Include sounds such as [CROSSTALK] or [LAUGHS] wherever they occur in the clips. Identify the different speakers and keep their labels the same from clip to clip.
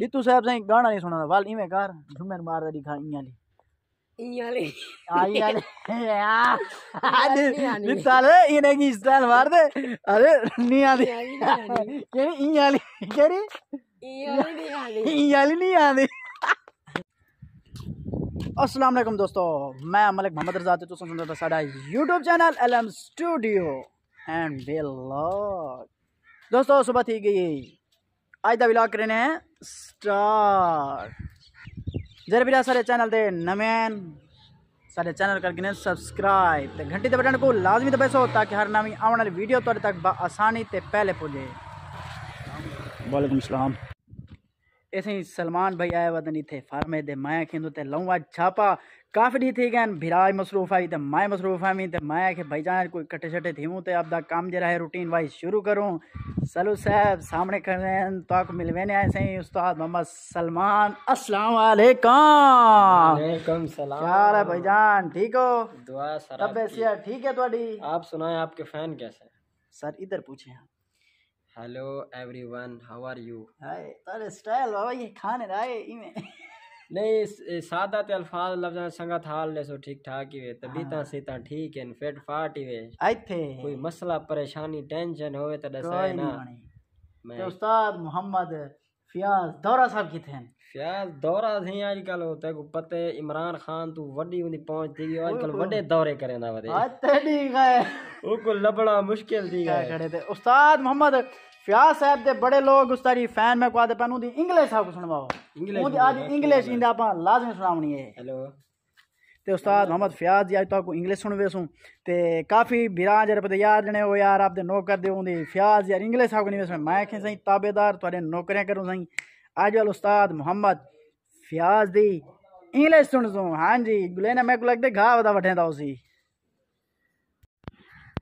Speaker 1: डितू साहब सही गाना नहीं सुना वाल इवें कर झूमर मार दी खा
Speaker 2: इयाली इयाली
Speaker 1: इने की स्टाइल मार दे अरे नहीं अस्सलाम वालेकुम दोस्तों मैं मलिक मोहम्मद रजा यूट्यूब सुन रहे हो YouTube चैनल स्टूडियो एंड दोस्तों सुबह थी गई आज का व्लॉग करने हैं स्टार जर भी सारे चैनल दे नमैन सारे चैनल करके ने सब्सक्राइब तो घंटी के बटन को लाजमी दबासो ताकि हर नवी आने वाली वीडियो तो तक ब आसानी ते पहले पुजे वालेकुम सलाम ऐसे ही सलमान भाई आया वन इतने फार्मे दे माया खेंदू ते लऊँ आज छापा काफ़ी डी थी गन भिराज मसरूफ आई तो मैं मसरूफ आई तो मैं आखे भाई जान कोई कट्टे थी हूँ तो आपका काम जरा है रूटीन वाइज शुरू करूँ सलो साहब सामने रहे हैं तो आपको मिलवे आए सही उस्ताद मोहम्मद सलमान अस्सलाम वालेकुम सलाम क्या भाई जान ठीक हो
Speaker 2: दुआ सर ठीक है थोड़ी आप सुनाए आपके फैन कैसे सर इधर पूछे हैं hello one how are you hi तारे
Speaker 1: स्टाइल बाबा ये खाने रहा इमें
Speaker 2: नहीं सादा ते अल्फाज लफ्ज संगत हाल ने सो ठीक ठाक ही वे तभी ता हाँ। से ता ठीक है फिट फाट ही वे आथे कोई मसला परेशानी टेंशन होवे तो दसाए ना मैं तो
Speaker 1: उस्ताद मोहम्मद फियाज दौरा साहब की थे
Speaker 2: फियाज दौरा थे आजकल होते को पते इमरान खान तू वडी उनी पहुंच थी आजकल वड्डे दौरे करे ना वदे आ तेडी गए ओ को लबड़ा
Speaker 1: मुश्किल दी गए उस्ताद मोहम्मद शाह साहब के बड़े लोग उस तारी फैन में कवा दे पन इंग्लिश सब सुनवाओ इंग्लिश आज इंग्लिश इंदा आप लाजमी सुनावनी है हेलो ते उस्ताद मोहम्मद फयाज जी आज तो आपको इंग्लिश सुनवे सू ते काफी बिरा जरे पते यार जने हो यार आप दे नो दे उंदी फयाज यार इंग्लिश सब नहीं मैं के सही ताबेदार तोरे नौकरियां करूं सही आजकल उस्ताद मोहम्मद फियाज दी इंग्लिश सुन सू हां जी गुलेना मैं को लगदे घा वदा वठे दा उसी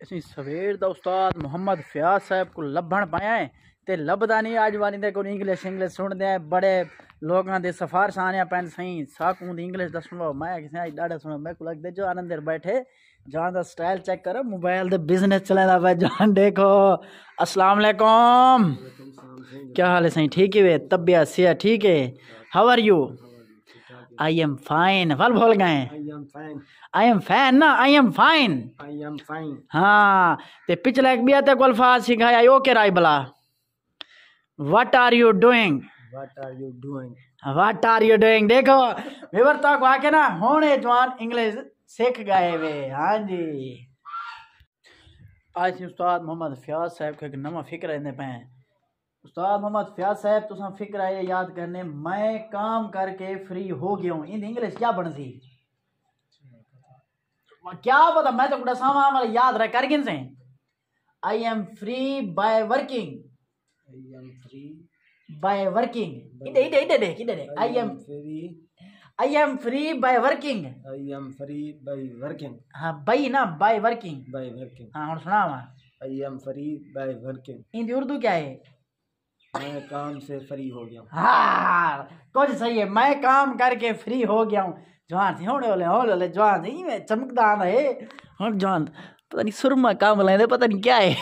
Speaker 1: असी सवेर का उस्ताद मुहम्मद फयाज साहब को लभण पाया है तो लभदा नहीं आज वाली को इंग्लिश इंग्लिश सुन दिया बड़े लोगों के सिफारश आने पैन सही साकूं इंग्लिश दस मैं किसी अच्छे डाढ़ा सुनो मेरे को लगते जो आनंद बैठे जहाँ का स्टाइल चेक करो मोबाइल तो बिजनेस चलें जान देखो असलाम वालेकुम क्या हाल है सही ठीक है वे तबियत से ठीक है how are you I am fine वल भोल
Speaker 2: गए
Speaker 1: आई एम फैन ना I am fine I am fine हाँ ते पिछला एक भी आते को अल्फाज सिखाया यो के राय बला what are you doing
Speaker 2: what are you doing
Speaker 1: what are you doing देखो विवरता को आके ना होने जवान इंग्लिश सीख गए वे हाँ जी आज उस्ताद मोहम्मद फयाज साहब का एक नवा फिक्र इन्हें पे उस्ताद मोहम्मद फयाज साहब तुम फिक्र आए याद करने मैं काम करके फ्री हो गया हूँ इन इंग्लिश क्या बनती क्या पता मैं तो गुड़ा सामान मतलब याद रह कर किन से I am free by working
Speaker 2: I am free
Speaker 1: by working
Speaker 2: इधर देख
Speaker 1: देख I am free I am free by working I am free by working by ना बाय वर्किंग बाय वर्किंग और सुना I am free by working Hindi Urdu क्या है मैं काम से फ्री हो गया हाँ कुछ सही है मैं काम करके फ्री हो गया हूँ जवान थी हौले हौले हौले हौले जवान थी मैं चमकदार है हम हाँ, जवान पता नहीं सुरमा काम लेने पता नहीं क्या है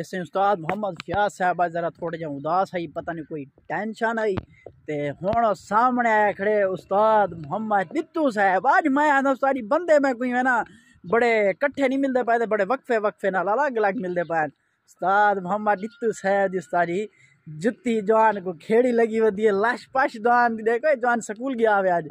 Speaker 1: ऐसे उस्ताद मोहम्मद क्या साहब जरा थोड़े जहा उदास आई पता नहीं कोई टेंशन आई ते हूँ सामने आए खड़े उस्ताद मोहम्मद बित्तू साहब आज मैं आना सारी बंदे में कोई है ना बड़े कट्ठे नहीं मिलते पाए थे बड़े वक्फे वक्फे ना अलग अलग मिलते पाए उस्ताद मोहम्मद बित्तू साहब जिस तारी जुत्ती जवान को खेड़ी लगी वी है लश पश जवान देखो जवान स्कूल गया आज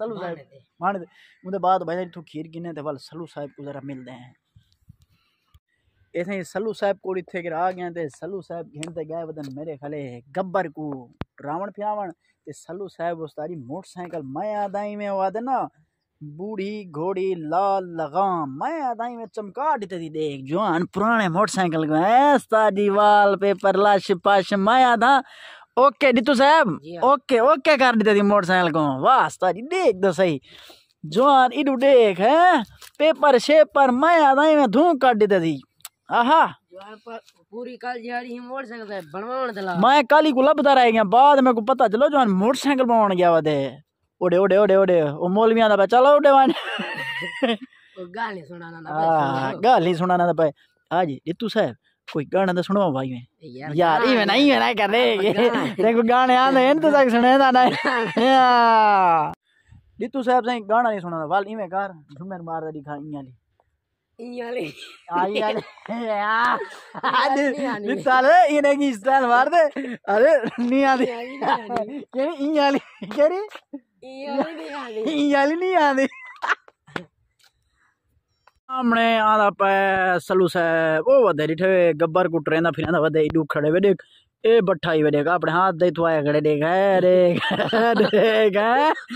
Speaker 1: सलू साहब मान मुझे बाद भाई तू खीर गिने तो वाल सलू साहब को जरा मिलते हैं ऐसे सलू साहब को इतने आ गए थे सलू साहब घेनते गए वदन मेरे खले गब्बर को रावण प्यावण ते सलू साहब उस तारी मोटरसाइकिल मैं आदाई में हुआ ना बूढ़ी घोड़ी लाल लगाम मैं आदाई में चमका देते थी देख जवान पुराने मोटरसाइकिल को ऐसा दीवाल पे परलाश पाश मैं आधा ओके डितू साहब ओके ओके कर दी तेरी मोटरसाइकिल को वास्ता जी देख दो सही जवान इडू देख है पेपर शेपर मैं आता मैं धूम काट दी तेरी आहा
Speaker 2: पूरी कल दिहाड़ी मोटरसाइकिल बनवाण दला मैं
Speaker 1: काली को लभदा रह गया बाद में को पता चलो जवान मोटरसाइकिल बनवाण गया वदे ओडे ओडे ओडे ओडे ओ मौलवियां दा चलो ओडे वन
Speaker 2: गाली सुनाना ना
Speaker 1: गाली सुनाना ना भाई हां हाँ जी डितू साहब कोई गाने तो सुनवा भाई में यार ये मैं नहीं मैं नहीं कर रहे देखो गाने आंदे हैं तो तक सुने ना ना डितू साहब से गाना नहीं सुना वाल ही इमे कार झुमेर मार दी खा
Speaker 2: इयाली इयाली इयाली यार निताले
Speaker 1: इने की स्टाइल मार दे अरे नहीं केरी ये इयाली केरी
Speaker 2: इयाली नहीं आदी इयाली
Speaker 1: नहीं आदी सामने आंदा पे सलू साहब ओ वधे डिठे गब्बर को फिर वधे इडू खड़े वे देख ए बठाई वे देख अपने हाथ दे थवाया खड़े देख है देख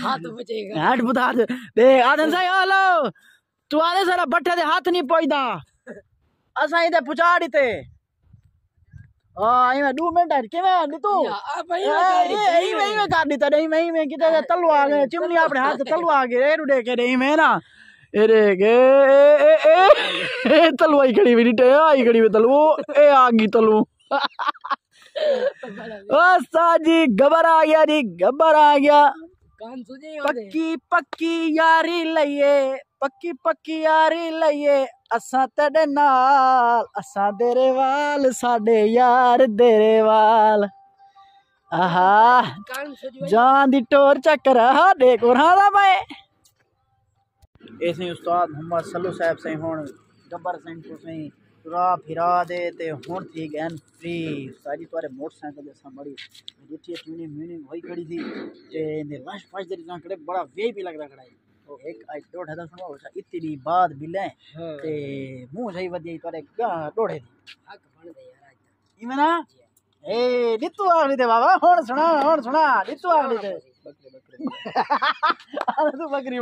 Speaker 2: हाथ बचेगा हाथ
Speaker 1: बुधा देख आदन साहब हेलो तू आदे सारा बठे दे हाथ नहीं पोईदा असा इते पुचाड़ इते हां इमे 2 मिनट भाई में कर में में किते तलवा गए चिमनी अपने हाथ तलवा गए देख में ना ਇਹ ਦੇਖੇ ਇਹ ਇਹ ਇਹ ਤਲਵਾਈ ਖੜੀ ਵੀ ਡਿਟੇ ਆਈ ਖੜੀ ਵੀ ਤਲੂ ਇਹ ਆ ਗਈ ਤਲੂ ਓ ਸਾਜੀ ਗਬਰ ਆ ਗਿਆ ਜੀ ਗਬਰ ਆ ਗਿਆ ਪੱਕੀ ਪੱਕੀ ਯਾਰੀ ਲਈਏ ਪੱਕੀ ਪੱਕੀ ਯਾਰੀ ਲਈਏ ਅਸਾਂ ਤੇਰੇ ਨਾਲ ਅਸਾਂ ਤੇਰੇ ਵਾਲ ਸਾਡੇ ਯਾਰ ਤੇਰੇ ਵਾਲ ਆਹਾ ਜਾਨ ਦੀ ਟੋਰ ਚੱਕਰ ਸਾਡੇ ਕੋਲ ਹਾਂ ਦਾ ਮੈਂ ऐसे ही उस्ताद मोहम्मद सलू साहब से हूँ गब्बर सिंह सही तुरा फिरा दे ते हूँ थी गैन फ्री सारी तुआरे मोटरसाइकिल जैसा बड़ी जिठी ट्यूनिंग म्यूनिंग होई खड़ी थी ते रश फश दे जहाँ खड़े बड़ा वे भी लगता खड़ा तो एक आई डोढ़े सुनो इतनी बाद बिले हाँ। ते मुंह सही वदी तुआरे गा डोढ़े
Speaker 2: हक बन यार
Speaker 1: आज इमना ए बाबा सुना सुना
Speaker 2: क्या [LAUGHS] बकरी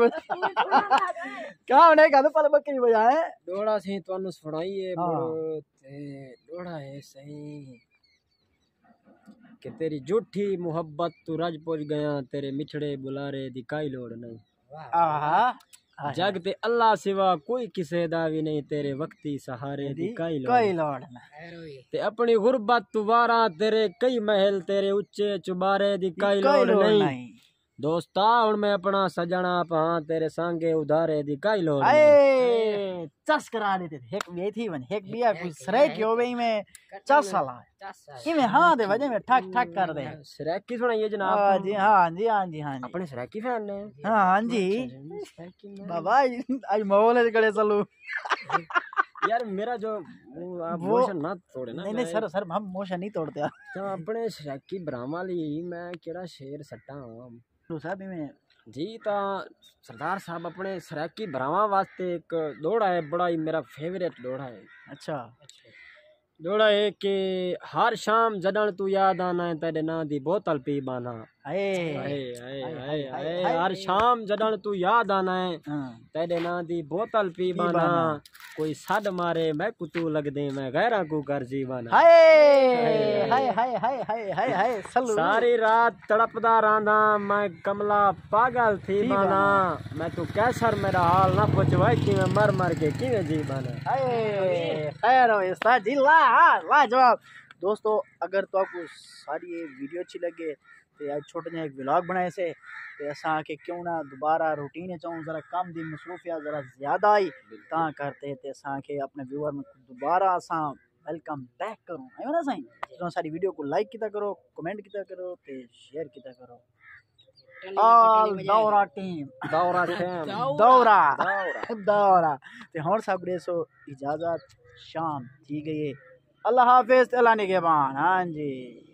Speaker 2: बजाए [LAUGHS] तो हाँ। झूठी मोहब्बत तू रज पहुंच गया तेरे मिछड़े बुलारे दिखाई लोड़ नहीं जग ते अल्लाह सिवा कोई किसे दा भी नहीं तेरे वक्ती सहारे दी कई कई लोड ते अपनी गुरबत तुबारा तेरे कई महल तेरे उच्चे चुबारे दी कई लोड नहीं दोस्ता हुन मैं अपना सजना पहा तेरे सांगे उधारे दी कई लोड
Speaker 1: चस करा देते थे हेक बे थी मन हेक बिया कुछ सरे क्यों बे में चस साला
Speaker 2: इमे हां दे वजह में ठक ठक हम्म, कर दे सरे हम्म, सरेकी सुनाइए जनाब हां जी
Speaker 1: हां जी हां जी हां अपने सरे की फैन ने हां हां हाँ जी बाबा आज माहौल है गड़े चलो
Speaker 2: यार मेरा जो मोशन ना तोड़े ना नहीं नहीं सर सर हम मोशन नहीं तोड़ते तो अपने सरेकी ब्राह्मण मैं केड़ा शेर सट्टा हूं साहब में ਜੀ ਤਾਂ ਸਰਦਾਰ ਸਾਹਿਬ ਆਪਣੇ ਸਰਾਕੀ ਭਰਾਵਾਂ ਵਾਸਤੇ ਇੱਕ ਦੋੜਾ ਹੈ ਬੜਾ ਹੀ ਮੇਰਾ ਫੇਵਰੇਟ ਦੋੜਾ ਹੈ ਅੱਛਾ ਦੋੜਾ ਹੈ ਕਿ ਹਰ ਸ਼ਾਮ ਜਦਣ ਤੂੰ ਯਾਦ ਆਣਾ ਹੈ ਤੇਰੇ ਨਾਂ ਦੀ ਬੋਤਲ ਪੀ ਬਾਨਾ ਹਾਏ ਹਾਏ ਹਾਏ ਹਰ ਸ਼ਾਮ ਜਦਣ ਤੂੰ ਯਾਦ ਆਣਾ ਹੈ ਤੇਰੇ ਨਾਂ ਦੀ ਬੋਤਲ ਪੀ ਬਾਨਾ कोई सद मारे मैं कुतू लग दे मैं गहरा को कर जीवन हाय हाय हाय हाय हाय हाय सारी रात तड़पदा रांधा मैं कमला पागल थी माना मैं तू कैसर मेरा हाल ना पूछ भाई कि मैं मर मर के कि मैं जीवन
Speaker 1: खैर हो जी ला जवाब दोस्तों अगर तो आपको सारी ये वीडियो अच्छी लगे ਤੇ ਅੱਜ छोटे जहाँ एक ब्लॉग बनाए से ते असा के क्यों ना दोबारा रूटीन च आऊं जरा कम दी मसरूफियत जरा ज्यादा आई ता करते ते असा के अपने व्यूअर में दोबारा असा वेलकम बैक करूं आयो ना साईं तो सारी वीडियो को लाइक किता करो कमेंट किता करो तो शेयर किता करो
Speaker 2: ਆਲ ਦੌਰਾ
Speaker 1: ਟੀਮ ਦੌਰਾ ਟੀਮ ਦੌਰਾ ਦੌਰਾ ਤੇ ਹੁਣ ਸਭ ਦੇ ਸੋ ਇਜਾਜ਼ਤ ਸ਼ਾਮ ਠੀਕ ਹੈ ਅੱਲਾ ਹਾਫਿਜ਼ ਅੱਲਾ ਨਿਗਹਿਬਾਨ ਹਾਂਜੀ